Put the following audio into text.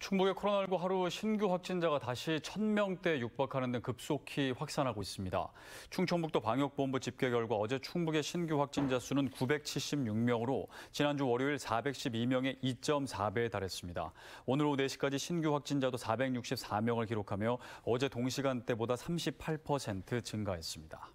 충북의 코로나19 하루 신규 확진자가 다시 1000명대 육박하는 등 급속히 확산하고 있습니다. 충청북도 방역본부 집계 결과 어제 충북의 신규 확진자 수는 976명으로 지난주 월요일 412명의 2.4배에 달했습니다. 오늘 오후 4시까지 신규 확진자도 464명을 기록하며 어제 동시간대보다 38% 증가했습니다.